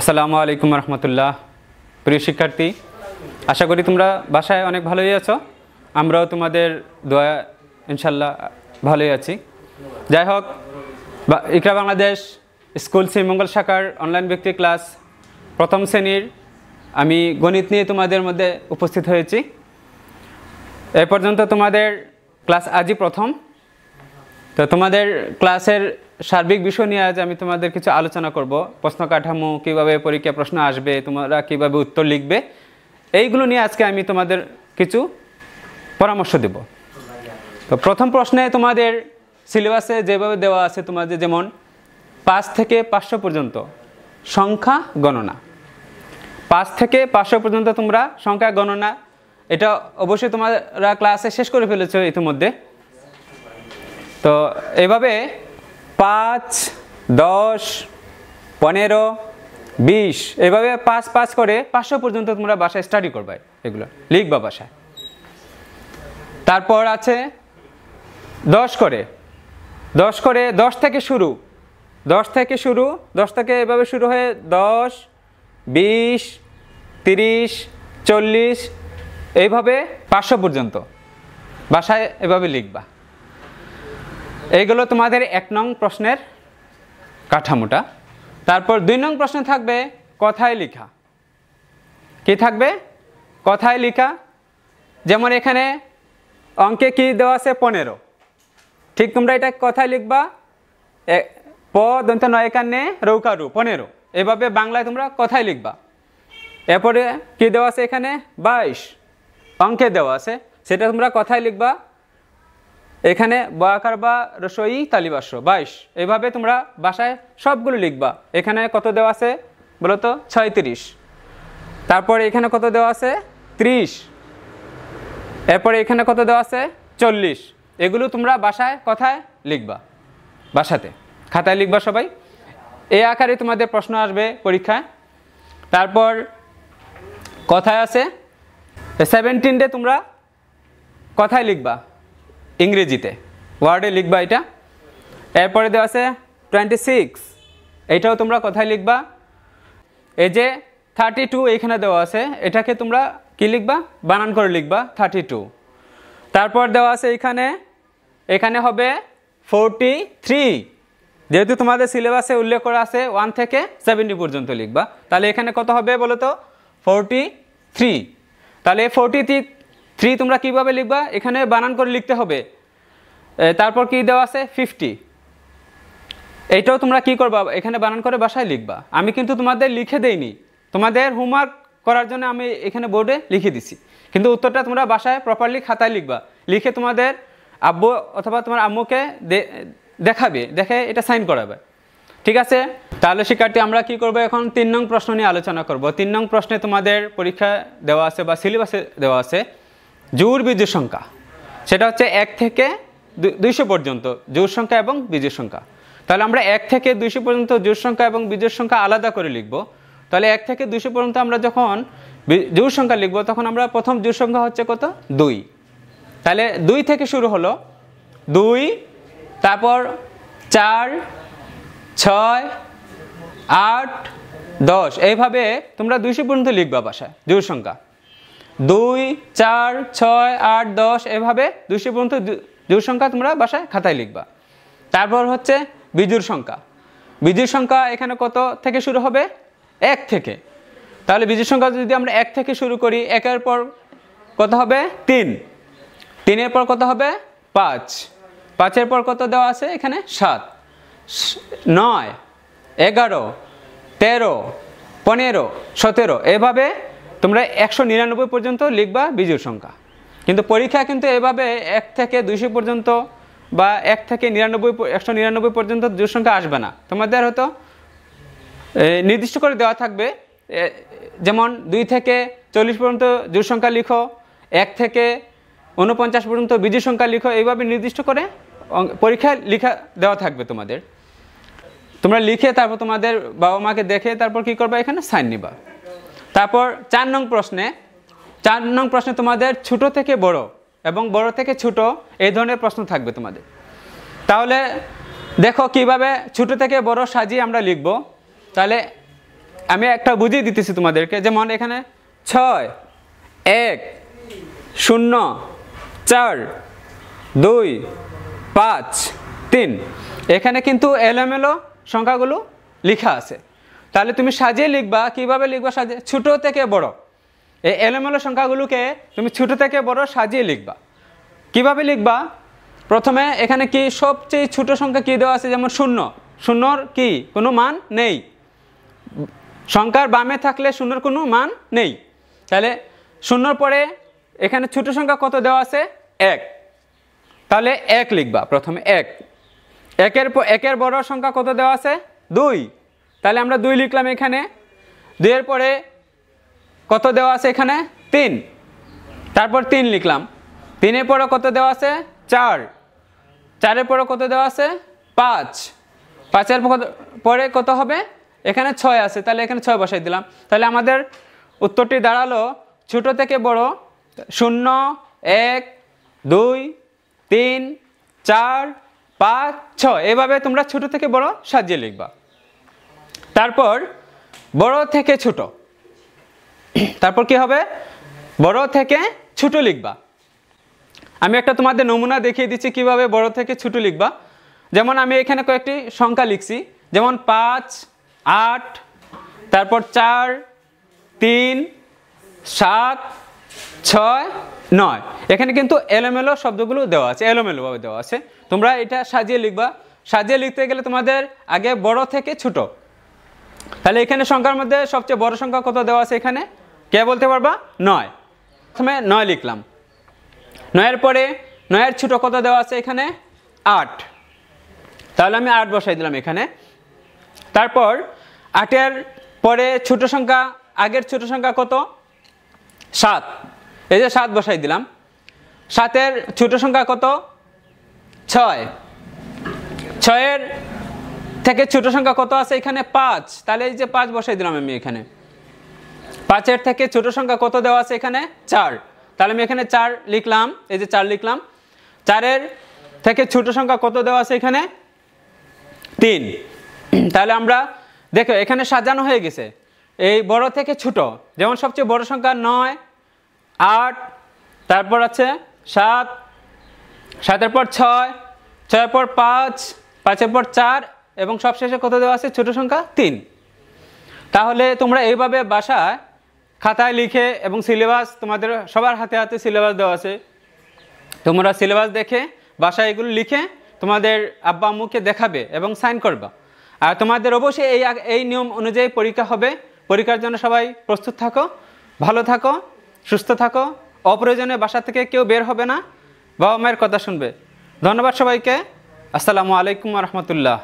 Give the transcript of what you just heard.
আসসালামু আলাইকুম রহমতুল্লাহ প্রিয় শিক্ষার্থী আশা করি তোমরা বাসায় অনেক ভালোই আছো আমরাও তোমাদের দোয়া ইনশাল্লাহ ভালোই আছি যাই হোক ইকরা বাংলাদেশ স্কুল শ্রীমঙ্গল শাখার অনলাইন ব্যক্তি ক্লাস প্রথম শ্রেণীর আমি গণিত নিয়ে তোমাদের মধ্যে উপস্থিত হয়েছি এ পর্যন্ত তোমাদের ক্লাস আজই প্রথম তো তোমাদের ক্লাসের সার্বিক বিষয় নিয়ে আজ আমি তোমাদের কিছু আলোচনা করব প্রশ্ন কাঠামো কীভাবে পরীক্ষা প্রশ্ন আসবে তোমরা কীভাবে উত্তর লিখবে এইগুলো নিয়ে আজকে আমি তোমাদের কিছু পরামর্শ দেব তো প্রথম প্রশ্নে তোমাদের সিলেবাসে যেভাবে দেওয়া আছে তোমাদের যেমন পাঁচ থেকে পাঁচশো পর্যন্ত সংখ্যা গণনা পাঁচ থেকে পাঁচশো পর্যন্ত তোমরা সংখ্যা গণনা এটা অবশ্যই তোমরা ক্লাসে শেষ করে ফেলেছ ইতিমধ্যে তো এভাবে পাঁচ দশ পনেরো বিশ এভাবে পাঁচ পাঁচ করে পাঁচশো পর্যন্ত তোমরা বাসায় স্টাডি করবে এগুলো লিখবা বাসায় তারপর আছে দশ করে দশ করে দশ থেকে শুরু দশ থেকে শুরু দশ থেকে এভাবে শুরু হয়ে দশ বিশ তিরিশ চল্লিশ এইভাবে পাঁচশো পর্যন্ত বাসায় এভাবে লিখবা এইগুলো তোমাদের এক নং প্রশ্নের কাঠামোটা তারপর দুই নং প্রশ্ন থাকবে কথায় লিখা কি থাকবে কথায় লিখা যেমন এখানে অঙ্কে কি দেওয়া আছে পনেরো ঠিক তোমরা এটা কথায় লিখবা প দন্ত নয়কান্নে রৌকারু পনেরো এভাবে বাংলায় তোমরা কথায় লিখবা এরপরে কি দেওয়া আছে এখানে বাইশ অঙ্কে দেওয়া আছে সেটা তোমরা কথায় লিখবা এখানে বয়াকার বা রসই তালিবাস্য বাইশ এইভাবে তোমরা বাসায় সবগুলো লিখবা এখানে কত দেওয়া আছে বলতো ছয়ত্রিশ তারপরে এখানে কত দেওয়া আছে ত্রিশ এরপরে এখানে কত দেওয়া আছে চল্লিশ এগুলো তোমরা বাসায় কথায় লিখবা বাসাতে খাতায় লিখবা সবাই এই আকারে তোমাদের প্রশ্ন আসবে পরীক্ষায় তারপর কথায় আছে সেভেন্টিনটে তোমরা কথায় লিখবা ইংরেজিতে ওয়ার্ডে লিখবা এটা এরপরে দেওয়া আছে টোয়েন্টি সিক্স এইটাও তোমরা কোথায় লিখবা এই যে থার্টি টু এইখানে দেওয়া আছে এটাকে তোমরা কি লিখবা বানান করে লিখবা থার্টি টু তারপর দেওয়া আছে এইখানে এখানে হবে ফোরটি থ্রি যেহেতু তোমাদের সিলেবাসে উল্লেখ করা আছে ওয়ান থেকে সেভেন্টি পর্যন্ত লিখবা তাহলে এখানে কত হবে বলো তো ফোরটি থ্রি তাহলে ফোরটি থ্রি তোমরা কিভাবে লিখবা এখানে বানান করে লিখতে হবে তারপর কি দেওয়া আছে ফিফটি এইটাও তোমরা কি করবা এখানে বানান করে বাসায় লিখবা আমি কিন্তু তোমাদের লিখে দেইনি তোমাদের হোমওয়ার্ক করার জন্য আমি এখানে বোর্ডে লিখে দিছি কিন্তু উত্তরটা তোমরা বাসায় প্রপারলি খাতায় লিখবা লিখে তোমাদের আব্বু অথবা তোমার আম্মুকে দেখাবে দেখে এটা সাইন করাবে ঠিক আছে তাহলে শিক্ষার্থী আমরা কি করব এখন তিন নং প্রশ্ন নিয়ে আলোচনা করব তিন নং প্রশ্নে তোমাদের পরীক্ষা দেওয়া আছে বা সিলেবাসে দেওয়া আছে জোর বিজু সংখ্যা সেটা হচ্ছে এক থেকে দুইশো পর্যন্ত জোর সংখ্যা এবং বীজের সংখ্যা তাহলে আমরা এক থেকে দুইশো পর্যন্ত জোর সংখ্যা এবং বীজের সংখ্যা আলাদা করে লিখব তাহলে এক থেকে দুইশো পর্যন্ত আমরা যখন জোর সংখ্যা লিখব তখন আমরা প্রথম জোর সংখ্যা হচ্ছে কত দুই তাহলে দুই থেকে শুরু হলো দুই তারপর চার ছয় আট দশ এইভাবে তোমরা দুইশো পর্যন্ত লিখবা বাসায় জোর সংখ্যা দুই চার ছয় আট দশ এভাবে দুশো পর্যন্ত জোর সংখ্যা তোমরা বাসায় খাতায় লিখবা তারপর হচ্ছে বিজুর সংখ্যা বিজুর সংখ্যা এখানে কত থেকে শুরু হবে এক থেকে তাহলে বিজুর সংখ্যা যদি আমরা এক থেকে শুরু করি একের পর কত হবে তিন তিনের পর কত হবে পাঁচ পাঁচের পর কত দেওয়া আছে এখানে সাত নয় এগারো তেরো পনেরো সতেরো এভাবে তোমরা একশো নিরানব্বই পর্যন্ত লিখবা বিজোড় সংখ্যা কিন্তু পরীক্ষা কিন্তু এভাবে এক থেকে দুইশো পর্যন্ত বা এক থেকে নিরানব্বই একশো নিরানব্বই পর্যন্ত জোর সংখ্যা আসবে না তোমাদের হয়তো নির্দিষ্ট করে দেওয়া থাকবে যেমন দুই থেকে চল্লিশ পর্যন্ত জোর সংখ্যা লিখো এক থেকে উনপঞ্চাশ পর্যন্ত বিজয় সংখ্যা লিখো এইভাবে নির্দিষ্ট করে পরীক্ষায় লিখা দেওয়া থাকবে তোমাদের তোমরা লিখে তারপর তোমাদের বাবা মাকে দেখে তারপর কি করবা এখানে সাইন নিবা তারপর চার নং প্রশ্নে চার নং প্রশ্নে তোমাদের ছোট থেকে বড় এবং বড় থেকে ছোট এই ধরনের প্রশ্ন থাকবে তোমাদের তাহলে দেখো কিভাবে ছোট থেকে বড় সাজিয়ে আমরা লিখব তাহলে আমি একটা বুঝিয়ে দিতেছি তোমাদেরকে যেমন এখানে ছয় এক শূন্য চার দুই পাঁচ তিন এখানে কিন্তু এলোমেলো সংখ্যাগুলো লেখা আছে তাহলে তুমি সাজিয়ে লিখবা কিভাবে লিখবা সাজিয়ে ছোট থেকে বড় এই এলোমেলো সংখ্যাগুলোকে তুমি ছোট থেকে বড় সাজিয়ে লিখবা কিভাবে লিখবা প্রথমে এখানে কি সবচেয়ে ছোট সংখ্যা কি দেওয়া আছে যেমন শূন্য শূন্যর কি কোনো মান নেই সংখ্যার বামে থাকলে শূন্যর কোনো মান নেই তাহলে শূন্যর পরে এখানে ছোট সংখ্যা কত দেওয়া আছে এক তাহলে এক লিখবা প্রথমে এক একের একের বড় সংখ্যা কত দেওয়া আছে দুই তাহলে আমরা দুই লিখলাম এখানে দুইয়ের পরে কত দেওয়া আছে এখানে তিন তারপর তিন লিখলাম তিনের পরে কত দেওয়া আছে চার চারের পরে কত দেওয়া আছে পাঁচ পাঁচের পরে কত হবে এখানে ছয় আছে তাহলে এখানে ছয় বসাই দিলাম তাহলে আমাদের উত্তরটি দাঁড়ালো ছোট থেকে বড় শূন্য এক দুই তিন চার পাঁচ ছয় এভাবে তোমরা ছোট থেকে বড় সাজিয়ে লিখবা তারপর বড় থেকে ছোট তারপর কি হবে বড় থেকে ছোট লিখবা আমি একটা তোমাদের নমুনা দেখিয়ে দিচ্ছি কিভাবে বড় থেকে ছোট লিখবা যেমন আমি এখানে কয়েকটি সংখ্যা লিখছি যেমন পাঁচ আট তারপর চার তিন সাত ছয় নয় এখানে কিন্তু এলোমেলো শব্দগুলো দেওয়া আছে এলোমেলোভাবে দেওয়া আছে তোমরা এটা সাজিয়ে লিখবা সাজিয়ে লিখতে গেলে তোমাদের আগে বড় থেকে ছোটো তাহলে এখানে সংখ্যার মধ্যে সবচেয়ে বড় সংখ্যা কত দেওয়া আছে এখানে কে বলতে পারবা নয় প্রথমে নয় লিখলাম নয়ের পরে নয়ের ছোট কত দেওয়া আছে এখানে আট তাহলে আমি আট বসাই দিলাম এখানে তারপর আটের পরে ছোট সংখ্যা আগের ছোট সংখ্যা কত সাত এই যে সাত বসাই দিলাম সাতের ছোট সংখ্যা কত ছয় ছয়ের থেকে ছোট সংখ্যা কত আছে এখানে পাঁচ তাহলে এই যে পাঁচ বসাই দিলাম আমি এখানে পাঁচের থেকে ছোট সংখ্যা কত দেওয়া আছে এখানে চার তাহলে আমি এখানে চার লিখলাম এই যে চার লিখলাম চারের থেকে ছোট সংখ্যা কত দেওয়া আছে এখানে তিন তাহলে আমরা দেখো এখানে সাজানো হয়ে গেছে এই বড় থেকে ছোট যেমন সবচেয়ে বড় সংখ্যা নয় আট তারপর আছে সাত সাতের পর ছয় ছয়ের পর পাঁচ পাঁচের পর চার এবং সবশেষে কত দেওয়া আছে ছোট সংখ্যা তিন তাহলে তোমরা এইভাবে বাসায় খাতায় লিখে এবং সিলেবাস তোমাদের সবার হাতে হাতে সিলেবাস দেওয়া আছে তোমরা সিলেবাস দেখে বাসায় এগুলো লিখে তোমাদের আব্বা আম্মুকে দেখাবে এবং সাইন করবা আর তোমাদের অবশ্যই এই এই নিয়ম অনুযায়ী পরীক্ষা হবে পরীক্ষার জন্য সবাই প্রস্তুত থাকো ভালো থাকো সুস্থ থাকো অপ্রয়োজনে বাসা থেকে কেউ বের হবে না বাবা মায়ের কথা শুনবে ধন্যবাদ সবাইকে আসসালামু আলাইকুম রহমতুল্লাহ